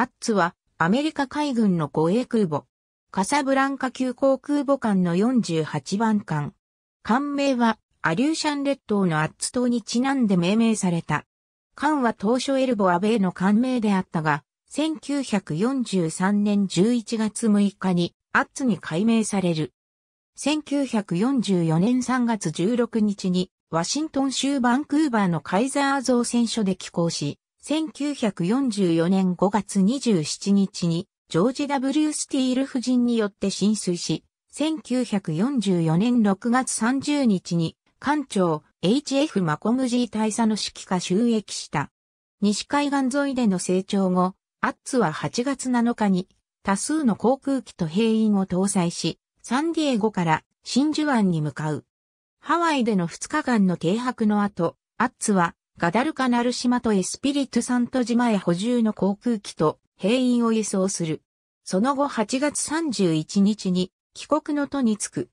アッツはアメリカ海軍の護衛空母。カサブランカ急航空母艦の48番艦。艦名はアリューシャン列島のアッツ島にちなんで命名された。艦は当初エルボアベイの艦名であったが、1943年11月6日にアッツに改名される。1944年3月16日にワシントン州バンクーバーのカイザー造船所で寄港し、1944年5月27日にジョージ・ W・ スティール夫人によって浸水し、1944年6月30日に艦長 HF マコムジー大佐の指揮下収益した。西海岸沿いでの成長後、アッツは8月7日に多数の航空機と兵員を搭載し、サンディエゴから真珠湾に向かう。ハワイでの2日間の停泊の後、アッツはガダルカナル島とエスピリトサント島へ補充の航空機と兵員を輸送する。その後8月31日に帰国の途に着く。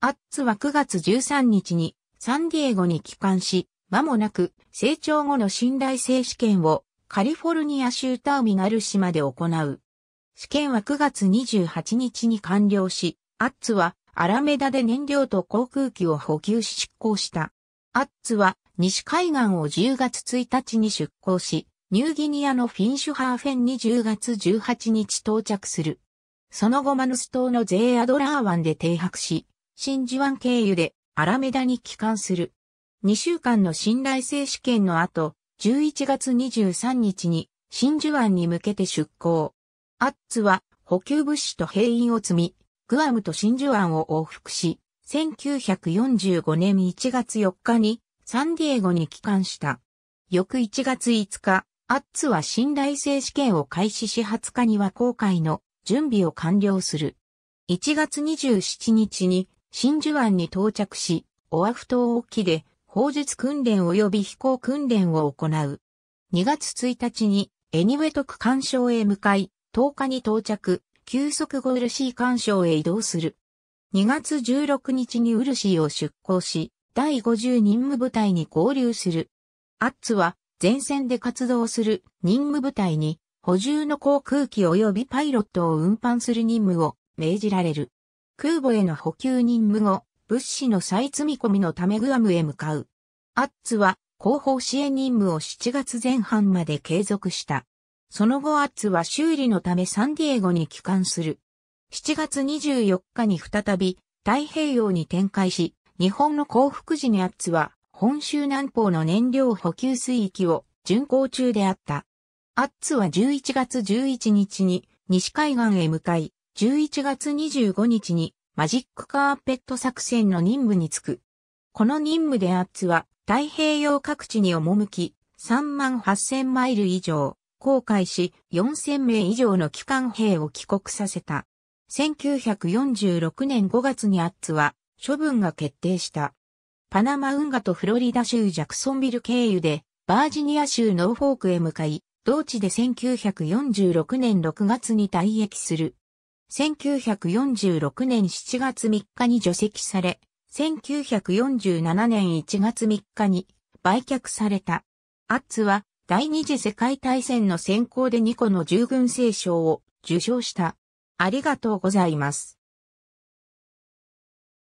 アッツは9月13日にサンディエゴに帰還し、間もなく成長後の信頼性試験をカリフォルニア州ターミナル島で行う。試験は9月28日に完了し、アッツはアラメダで燃料と航空機を補給し執行した。アッツは西海岸を10月1日に出港し、ニューギニアのフィンシュハーフェンに10月18日到着する。その後マヌス島のゼーアドラー湾で停泊し、真珠湾経由でアラメダに帰還する。2週間の信頼性試験の後、11月23日に真珠湾に向けて出港。アッツは補給物資と兵員を積み、グアムと真珠湾を往復し、1945年1月4日にサンディエゴに帰還した。翌1月5日、アッツは信頼性試験を開始し20日には航海の準備を完了する。1月27日に真珠湾に到着し、オアフ島沖で砲術訓練及び飛行訓練を行う。2月1日にエニウェトク干渉へ向かい、10日に到着、急速ゴールシー干渉へ移動する。2月16日にウルシーを出港し、第50任務部隊に合流する。アッツは前線で活動する任務部隊に補充の航空機及びパイロットを運搬する任務を命じられる。空母への補給任務後、物資の再積み込みのためグアムへ向かう。アッツは後方支援任務を7月前半まで継続した。その後アッツは修理のためサンディエゴに帰還する。7月24日に再び太平洋に展開し、日本の幸福時にアッツは、本州南方の燃料補給水域を巡航中であった。アッツは11月11日に西海岸へ向かい、11月25日にマジックカーペット作戦の任務に就く。この任務でアッツは太平洋各地に赴き、3万8000マイル以上、航海し4000名以上の機関兵を帰国させた。1946年5月にアッツは処分が決定した。パナマ運河とフロリダ州ジャクソンビル経由で、バージニア州ノーフォークへ向かい、同地で1946年6月に退役する。1946年7月3日に除籍され、1947年1月3日に売却された。アッツは第二次世界大戦の先行で2個の従軍聖賞を受賞した。ありがとうございます。